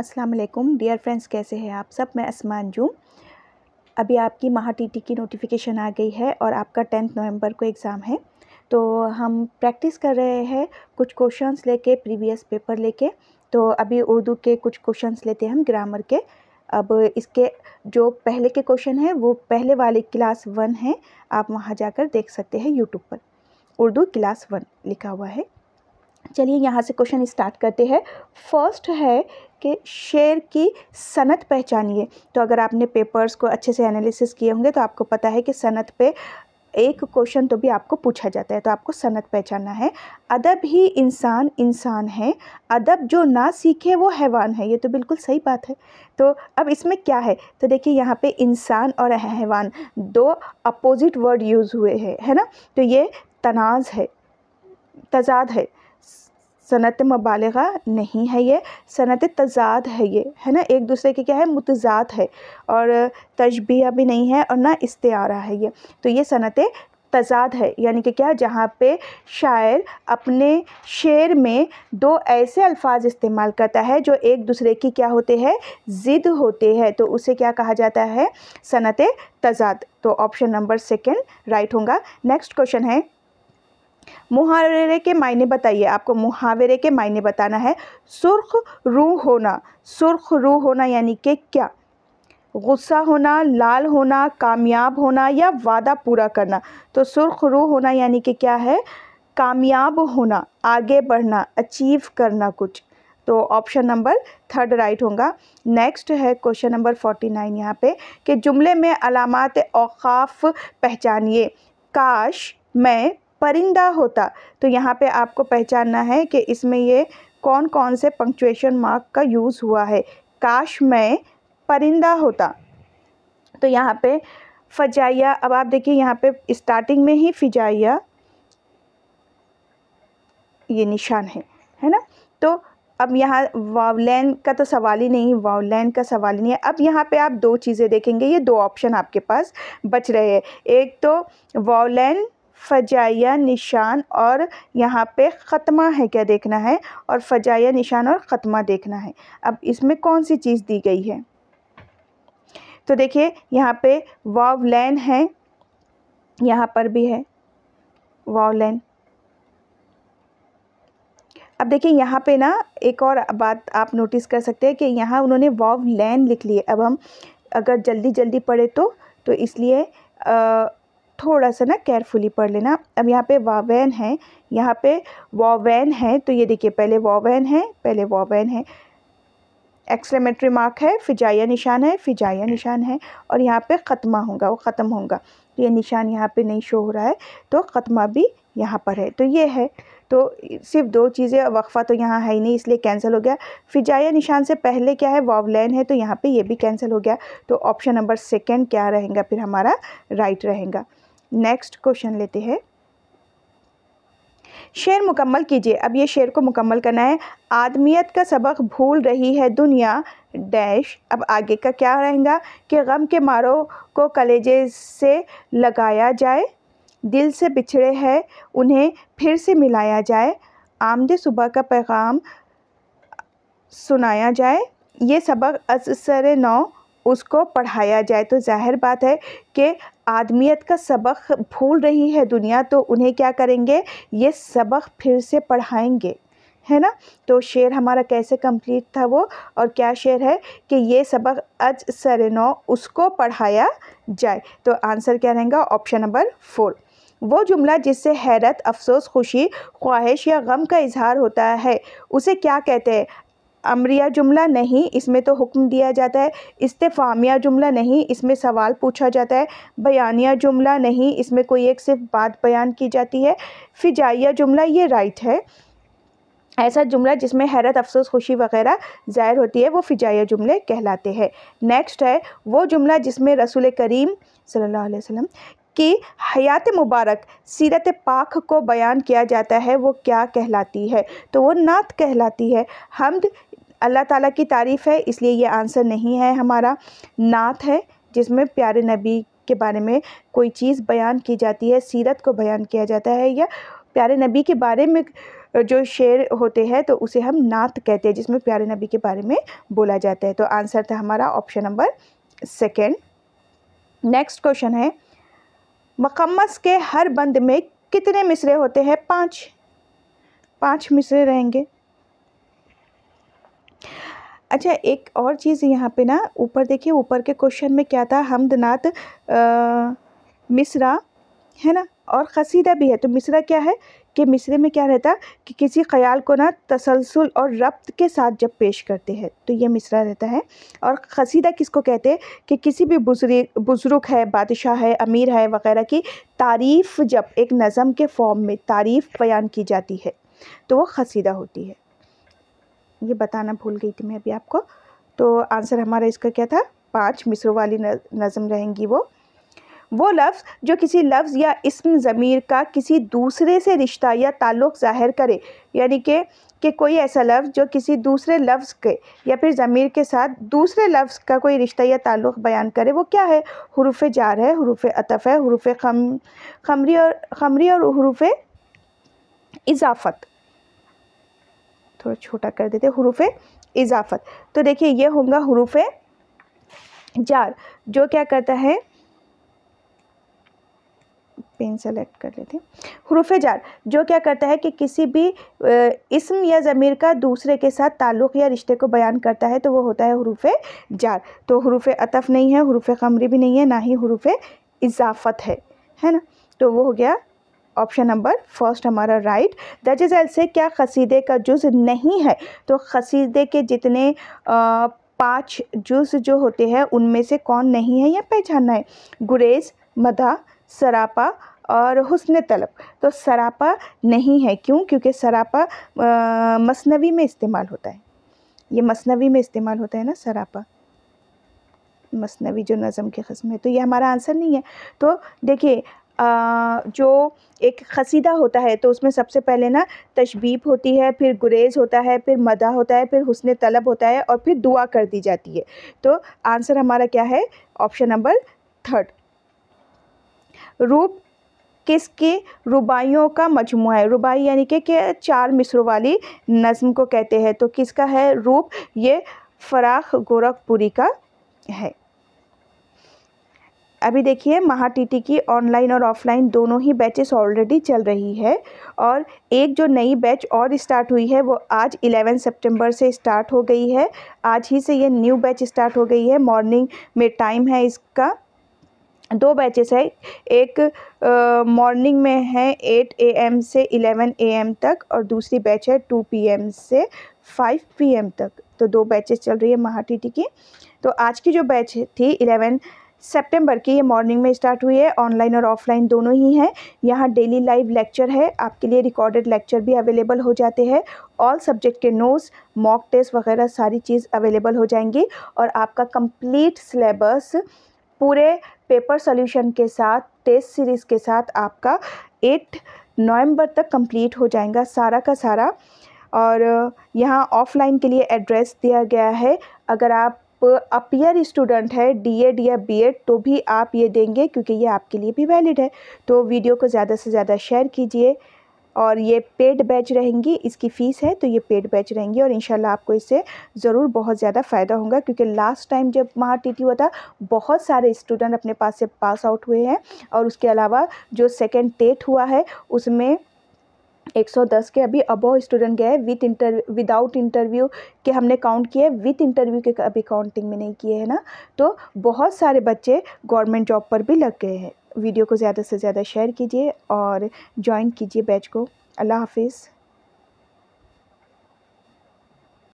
अस्सलाम वालेकुम dear friends कैसे हैं आप सब मैं असमान जूँ अभी आपकी महा टी की नोटिफिकेशन आ गई है और आपका टेंथ नवंबर को एग्ज़ाम है तो हम प्रैक्टिस कर रहे हैं कुछ क्वेश्चंस लेके प्रीवियस पेपर लेके तो अभी उर्दू के कुछ क्वेश्चंस लेते हैं हम ग्रामर के अब इसके जो पहले के क्वेश्चन हैं वो पहले वाले क्लास वन हैं आप वहाँ जाकर देख सकते हैं यूट्यूब पर उर्दू क्लास वन लिखा हुआ है चलिए यहाँ से क्वेश्चन स्टार्ट करते हैं फर्स्ट है कि शेर की सनत पहचानिए तो अगर आपने पेपर्स को अच्छे से एनालिसिस किए होंगे तो आपको पता है कि सनत पे एक क्वेश्चन तो भी आपको पूछा जाता है तो आपको सनत पहचानना है अदब ही इंसान इंसान है अदब जो ना सीखे वो हैवान है ये तो बिल्कुल सही बात है तो अब इसमें क्या है तो देखिए यहाँ पे इंसान और हैवान दो अपोजिट वर्ड यूज़ हुए हैं है ना तो ये तनाज़ है तजाद है सनत मबालगा नहीं है ये सनत तजाद है ये है ना एक दूसरे के क्या है मुतजाद है और तशबिया भी नहीं है और ना इस्तारा है ये तो ये सनत तजाद है यानी कि क्या जहाँ पे शायर अपने शेर में दो ऐसे अल्फाज इस्तेमाल करता है जो एक दूसरे की क्या होते हैं ज़िद होते हैं तो उसे क्या कहा जाता है सनत तजाद तो ऑप्शन नंबर सेकेंड राइट होगा नेक्स्ट क्वेश्चन है मुहावरे के मायने बताइए आपको मुहावरे के मायने बताना है सुर्ख रूह होना सुर्ख रूह होना यानी कि क्या गुस्सा होना लाल होना कामयाब होना या वादा पूरा करना तो सुर्ख रूह होना यानी कि क्या है कामयाब होना आगे बढ़ना अचीव करना कुछ तो ऑप्शन नंबर थर्ड राइट होगा नेक्स्ट है क्वेश्चन नंबर फोर्टी नाइन यहाँ पे कि जुमले में अलामत औकाफ पहचानिए काश मैं परिंदा होता तो यहाँ पे आपको पहचानना है कि इसमें ये कौन कौन से पंक्चुएशन मार्क का यूज़ हुआ है काश मैं परिंदा होता तो यहाँ पे फजाइया अब आप देखिए यहाँ पे स्टार्टिंग में ही फिजाइया ये निशान है है ना तो अब यहाँ वावलैन का तो सवाल ही नहीं वावलैन का सवाल ही नहीं है अब यहाँ पे आप दो चीज़ें देखेंगे ये दो ऑप्शन आपके पास बच रहे हैं एक तो वावलैन फ़जाया निशान और यहाँ पे ख़त्मा है क्या देखना है और फ़जाया निशान और ख़त्मा देखना है अब इसमें कौन सी चीज़ दी गई है तो देखिए यहाँ पे वाव लैन है यहाँ पर भी है वाव लैन अब देखिए यहाँ पे ना एक और बात आप नोटिस कर सकते हैं कि यहाँ उन्होंने वाव लैन लिख लिए अब हम अगर जल्दी जल्दी पढ़े तो तो इसलिए थोड़ा सा ना केयरफुली पढ़ लेना अब यहाँ पे वावैन है यहाँ पे वावैन है तो ये देखिए पहले वावैन है पहले वावैन है एक्सलेमेट्री मार्क है फिजाया निशान है फिजाया निशान है और यहाँ पे ख़त्मा होगा वो ख़त्म होगा तो ये निशान यहाँ पे नहीं शो हो रहा है तो ख़त्मा भी यहाँ पर है तो ये है तो सिर्फ दो चीज़ें वक्फ़ा तो यहाँ है ही नहीं इसलिए कैंसिल हो गया फिजाया निशान से पहले क्या है वावलैन है तो यहाँ पे ये भी कैंसिल हो गया तो ऑप्शन नंबर सेकंड क्या रहेगा फिर हमारा राइट रहेगा नेक्स्ट क्वेश्चन लेते हैं शेर मुकम्मल कीजिए अब ये शेर को मुकम्मल करना है आदमियत का सबक भूल रही है दुनिया डैश अब आगे का क्या रहेगा कि गम के मारों को कलेजे से लगाया जाए दिल से बिछड़े हैं उन्हें फिर से मिलाया जाए आमद सुबह का पैगाम सुनाया जाए ये सबक असर नौ उसको पढ़ाया जाए तो ज़ाहिर बात है कि आदमियत का सबक भूल रही है दुनिया तो उन्हें क्या करेंगे ये सबक फिर से पढ़ाएंगे है ना तो शेर हमारा कैसे कंप्लीट था वो और क्या शेर है कि ये सबक अज सर नौ उसको पढ़ाया जाए तो आंसर क्या रहेगा ऑप्शन नंबर फोर वो जुमला जिससे हैरत अफसोस खुशी ख्वाहिश या गम का इजहार होता है उसे क्या कहते हैं अमरिया जुमला नहीं इसमें तो हुक्म दिया जाता है इस्तेफ़ामिया जुमला नहीं इसमें सवाल पूछा जाता है बयानिया जुमला नहीं इसमें कोई एक सिर्फ बात बयान की जाती है फ़िजाइया जुमला ये राइट है ऐसा जुमला जिसमें हैरत अफसोस खुशी वगैरह ज़ाहिर होती है वो फिजाइया जुमले कहलाते हैं नेक्स्ट है वो जुमला जिसमें रसूल करीम सल्लल्लाहु अलैहि वसल्लम की हयात मुबारक सीरत पाक को बयान किया जाता है वो क्या कहलाती है तो वो नात कहलाती है हमद अल्लाह ताला की तारीफ़ है इसलिए ये आंसर नहीं है हमारा नात है जिसमें प्यारे नबी के बारे में कोई चीज़ बयान की जाती है सीरत को बयान किया जाता है या प्यारे नबी के बारे में जो शेर होते हैं तो उसे हम नात कहते हैं जिसमें प्यारे नबी के बारे में बोला जाता है तो आंसर था हमारा option number second next question है मकम्मस के हर बंद में कितने मिसरे होते हैं पाँच पाँच मिसरे रहेंगे अच्छा एक और चीज़ यहाँ पे ना ऊपर देखिए ऊपर के क्वेश्चन में क्या था हमदनाथ मिसरा है ना और खसीदा भी है तो मिसरा क्या है कि मिसरे में क्या रहता कि किसी ख्याल को ना तसलसल और रब्त के साथ जब पेश करते हैं तो ये मिसरा रहता है और खसीदा किसको कहते हैं कि किसी भी बुजुर्ग बुज़ुर्ग है बादशाह है अमीर है वगैरह की तारीफ़ जब एक नज़म के फॉर्म में तारीफ़ बयान की जाती है तो वो खसीदा होती है ये बताना भूल गई थी मैं अभी आपको तो आंसर हमारा इसका क्या था पाँच मिसरों वाली नज़म रहेंगी वो वो लफ्ज़ जो किसी लफ्ज़ या इसम ज़मीर का किसी दूसरे से रिश्ता या ताल्लुक़ ज़ाहिर करे यानी कि कि कोई ऐसा लफ्ज़ जो किसी दूसरे लफ्ज़ के या फिर ज़मीर के साथ दूसरे लफ्ज़ का कोई रिश्ता या ताल्लुक़ बयान करे वो क्या है हरूफ जार है हरूफ अतफ़ है हरूफ खम खमरी और खमरी और हरूफ इजाफ़त थोड़ा छोटा कर देते हरूफ इजाफत तो देखिए ये होगा हरूफ जार जो क्या करता है पेन सेलेक्ट कर लेते हैं हरूफ जार जो क्या करता है कि किसी भी इसम या ज़मीर का दूसरे के साथ ताल्लुक़ या रिश्ते को बयान करता है तो वो होता है हरूफ जार तो हरूफ अतफ़ नहीं है हरूफ कमरी भी नहीं है ना ही हरूफ इजाफत है है ना तो वो हो गया ऑप्शन नंबर फर्स्ट हमारा राइट दैट इज़ एल्से क्या खसीदे का जुज़ नहीं है तो खसीदे के जितने पांच पाँच जुज जो होते हैं उनमें से कौन नहीं है या पहचानना है गुरेज मदा सरापा और हुसन तलब तो सरापा नहीं है क्यों क्योंकि सरापा मसनवी में इस्तेमाल होता है ये मसनवी में इस्तेमाल होता है ना सरापा मसनवी जो नज़म की कस्म है तो ये हमारा आंसर नहीं है तो देखिए जो एक खसीदा होता है तो उसमें सबसे पहले ना तशबीब होती है फिर गुरेज़ होता है फिर मदा होता है फिर हुसन तलब होता है और फिर दुआ कर दी जाती है तो आंसर हमारा क्या है ऑप्शन नंबर थर्ड रूप किसके रुबाइयों का मजमू है रुबाई यानी कि चार मिसरों वाली नज़म को कहते हैं तो किसका है रूप ये फ़राख गोरखपुरी का है अभी देखिए महा टी की ऑनलाइन और ऑफलाइन दोनों ही बैचेस ऑलरेडी चल रही है और एक जो नई बैच और स्टार्ट हुई है वो आज 11 सितंबर से स्टार्ट हो गई है आज ही से ये न्यू बैच स्टार्ट हो गई है मॉर्निंग में टाइम है इसका दो बैचेस है एक मॉर्निंग में है 8 एम से 11 एम तक और दूसरी बैच है 2 पीएम से 5 पीएम तक तो दो बैचेस चल रही है टी की तो आज की जो बैच थी सेप्टेम्बर की ये मॉर्निंग में स्टार्ट हुई है ऑनलाइन और ऑफलाइन दोनों ही हैं यहाँ डेली लाइव लेक्चर है आपके लिए रिकॉर्डेड लेक्चर भी अवेलेबल हो जाते हैं ऑल सब्जेक्ट के नोट्स मॉक टेस्ट वगैरह सारी चीज़ अवेलेबल हो जाएंगी और आपका कंप्लीट सिलेबस पूरे पेपर सोल्यूशन के साथ टेस्ट सीरीज़ के साथ आपका एट नवंबर तक कंप्लीट हो जाएगा सारा का सारा और यहाँ ऑफलाइन के लिए एड्रेस दिया गया है अगर आप अपियर स्टूडेंट है डीएड या बीएड तो भी आप ये देंगे क्योंकि ये आपके लिए भी वैलिड है तो वीडियो को ज़्यादा से ज़्यादा शेयर कीजिए और ये पेड बैच रहेंगी इसकी फ़ीस है तो ये पेड बैच रहेंगी और इंशाल्लाह आपको इससे ज़रूर बहुत ज़्यादा फ़ायदा होगा क्योंकि लास्ट टाइम जब महा टी हुआ था बहुत सारे स्टूडेंट अपने पास से पास आउट हुए हैं और उसके अलावा जो सेकेंड टेट हुआ है उसमें 110 के अभी अबो स्टूडेंट गए विथ इंटर विदाउट इंटरव्यू के हमने काउंट किए विथ इंटरव्यू के अभी काउंटिंग में नहीं किए हैं ना तो बहुत सारे बच्चे गवर्नमेंट जॉब पर भी लग गए हैं वीडियो को ज़्यादा से ज़्यादा शेयर कीजिए और ज्वाइन कीजिए बैच को अल्लाह हाफिज़